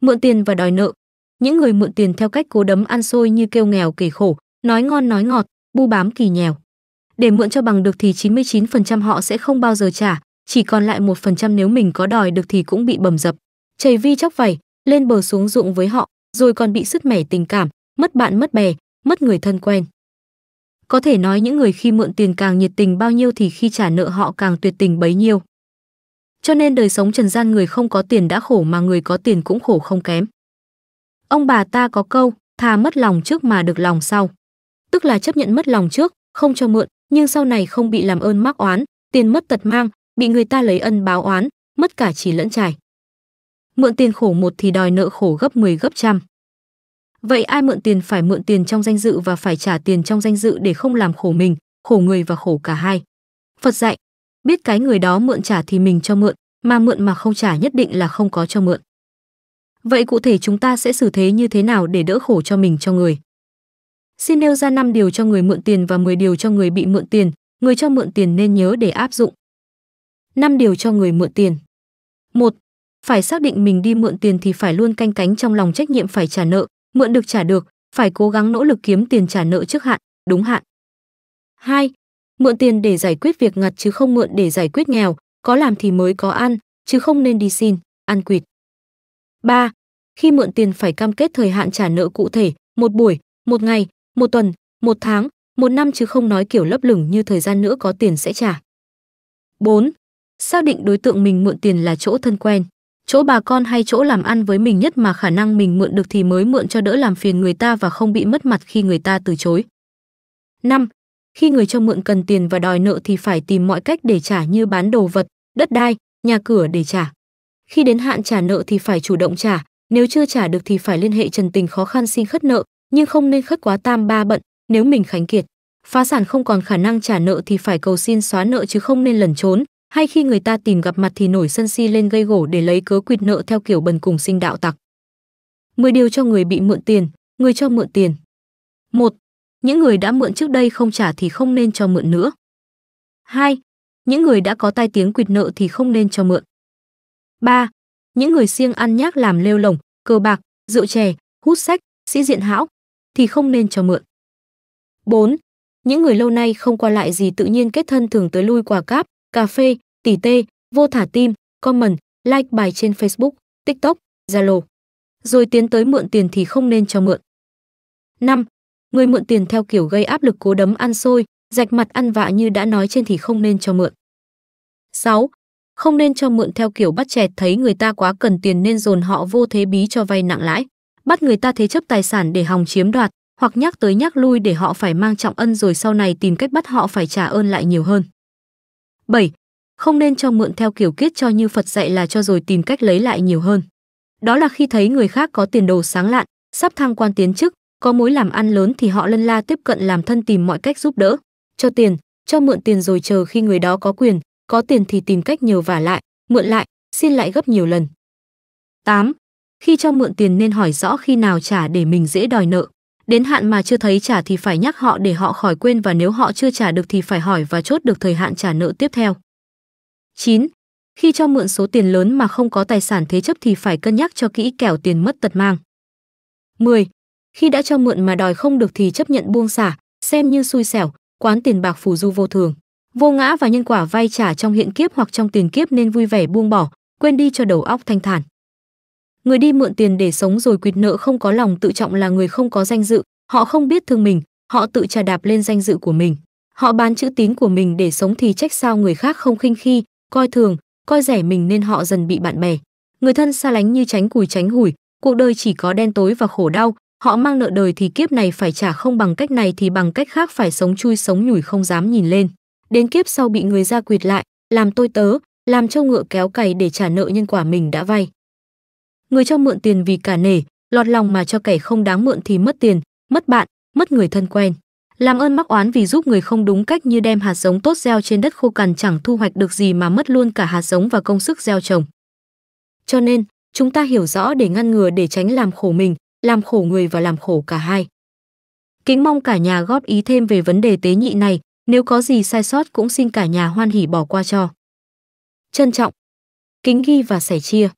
mượn tiền và đòi nợ. Những người mượn tiền theo cách cố đấm ăn xôi như kêu nghèo kể khổ, nói ngon nói ngọt, bu bám kỳ nghèo. Để mượn cho bằng được thì 99% họ sẽ không bao giờ trả, chỉ còn lại 1% nếu mình có đòi được thì cũng bị bầm dập. Chầy vi chóc vẩy, lên bờ xuống ruộng với họ, rồi còn bị sứt mẻ tình cảm, mất bạn mất bè, mất người thân quen. Có thể nói những người khi mượn tiền càng nhiệt tình bao nhiêu thì khi trả nợ họ càng tuyệt tình bấy nhiêu cho nên đời sống trần gian người không có tiền đã khổ mà người có tiền cũng khổ không kém. Ông bà ta có câu, thà mất lòng trước mà được lòng sau. Tức là chấp nhận mất lòng trước, không cho mượn, nhưng sau này không bị làm ơn mắc oán, tiền mất tật mang, bị người ta lấy ân báo oán, mất cả chỉ lẫn trải. Mượn tiền khổ một thì đòi nợ khổ gấp 10 gấp trăm. Vậy ai mượn tiền phải mượn tiền trong danh dự và phải trả tiền trong danh dự để không làm khổ mình, khổ người và khổ cả hai. Phật dạy, biết cái người đó mượn trả thì mình cho mượn, mà mượn mà không trả nhất định là không có cho mượn. Vậy cụ thể chúng ta sẽ xử thế như thế nào để đỡ khổ cho mình cho người? Xin nêu ra 5 điều cho người mượn tiền và 10 điều cho người bị mượn tiền, người cho mượn tiền nên nhớ để áp dụng. 5 điều cho người mượn tiền. 1. Phải xác định mình đi mượn tiền thì phải luôn canh cánh trong lòng trách nhiệm phải trả nợ, mượn được trả được, phải cố gắng nỗ lực kiếm tiền trả nợ trước hạn, đúng hạn. 2 mượn tiền để giải quyết việc ngặt chứ không mượn để giải quyết nghèo, có làm thì mới có ăn, chứ không nên đi xin, ăn quỵt. 3. Khi mượn tiền phải cam kết thời hạn trả nợ cụ thể, một buổi, một ngày, một tuần, một tháng, một năm chứ không nói kiểu lấp lửng như thời gian nữa có tiền sẽ trả. 4. Xác định đối tượng mình mượn tiền là chỗ thân quen, chỗ bà con hay chỗ làm ăn với mình nhất mà khả năng mình mượn được thì mới mượn cho đỡ làm phiền người ta và không bị mất mặt khi người ta từ chối. 5. Khi người cho mượn cần tiền và đòi nợ thì phải tìm mọi cách để trả như bán đồ vật, đất đai, nhà cửa để trả. Khi đến hạn trả nợ thì phải chủ động trả, nếu chưa trả được thì phải liên hệ trần tình khó khăn xin khất nợ, nhưng không nên khất quá tam ba bận nếu mình khánh kiệt. Phá sản không còn khả năng trả nợ thì phải cầu xin xóa nợ chứ không nên lẩn trốn, hay khi người ta tìm gặp mặt thì nổi sân si lên gây gổ để lấy cớ quỵt nợ theo kiểu bần cùng sinh đạo tặc. 10 điều cho người bị mượn tiền, người cho mượn tiền. 1 những người đã mượn trước đây không trả thì không nên cho mượn nữa. 2. Những người đã có tai tiếng quỵt nợ thì không nên cho mượn. 3. Những người siêng ăn nhác làm lêu lồng, cờ bạc, rượu chè, hút sách, sĩ diện hão thì không nên cho mượn. 4. Những người lâu nay không qua lại gì tự nhiên kết thân thường tới lui quà cáp, cà phê, tỉ tê, vô thả tim, comment, like bài trên Facebook, TikTok, Zalo. Rồi tiến tới mượn tiền thì không nên cho mượn. 5 người mượn tiền theo kiểu gây áp lực cố đấm ăn xôi, rạch mặt ăn vạ như đã nói trên thì không nên cho mượn. 6. Không nên cho mượn theo kiểu bắt chẹt thấy người ta quá cần tiền nên dồn họ vô thế bí cho vay nặng lãi, bắt người ta thế chấp tài sản để hòng chiếm đoạt, hoặc nhắc tới nhắc lui để họ phải mang trọng ân rồi sau này tìm cách bắt họ phải trả ơn lại nhiều hơn. 7. Không nên cho mượn theo kiểu kiết cho như Phật dạy là cho rồi tìm cách lấy lại nhiều hơn. Đó là khi thấy người khác có tiền đồ sáng lạn, sắp thăng quan tiến chức, có mối làm ăn lớn thì họ lân la tiếp cận làm thân tìm mọi cách giúp đỡ, cho tiền, cho mượn tiền rồi chờ khi người đó có quyền, có tiền thì tìm cách nhờ vả lại, mượn lại, xin lại gấp nhiều lần. 8. Khi cho mượn tiền nên hỏi rõ khi nào trả để mình dễ đòi nợ. Đến hạn mà chưa thấy trả thì phải nhắc họ để họ khỏi quên và nếu họ chưa trả được thì phải hỏi và chốt được thời hạn trả nợ tiếp theo. 9. Khi cho mượn số tiền lớn mà không có tài sản thế chấp thì phải cân nhắc cho kỹ kẻo tiền mất tật mang. 10 khi đã cho mượn mà đòi không được thì chấp nhận buông xả xem như xui xẻo quán tiền bạc phù du vô thường vô ngã và nhân quả vay trả trong hiện kiếp hoặc trong tiền kiếp nên vui vẻ buông bỏ quên đi cho đầu óc thanh thản người đi mượn tiền để sống rồi quỵt nợ không có lòng tự trọng là người không có danh dự họ không biết thương mình họ tự trà đạp lên danh dự của mình họ bán chữ tín của mình để sống thì trách sao người khác không khinh khi coi thường coi rẻ mình nên họ dần bị bạn bè người thân xa lánh như tránh cùi tránh hủi cuộc đời chỉ có đen tối và khổ đau Họ mang nợ đời thì kiếp này phải trả không bằng cách này thì bằng cách khác phải sống chui sống nhủi không dám nhìn lên. Đến kiếp sau bị người ra quỵt lại, làm tôi tớ, làm trâu ngựa kéo cày để trả nợ nhân quả mình đã vay. Người cho mượn tiền vì cả nể, lọt lòng mà cho kẻ không đáng mượn thì mất tiền, mất bạn, mất người thân quen. Làm ơn mắc oán vì giúp người không đúng cách như đem hạt giống tốt gieo trên đất khô cằn chẳng thu hoạch được gì mà mất luôn cả hạt giống và công sức gieo trồng. Cho nên, chúng ta hiểu rõ để ngăn ngừa để tránh làm khổ mình, làm khổ người và làm khổ cả hai. Kính mong cả nhà góp ý thêm về vấn đề tế nhị này, nếu có gì sai sót cũng xin cả nhà hoan hỉ bỏ qua cho. Trân trọng, kính ghi và sẻ chia.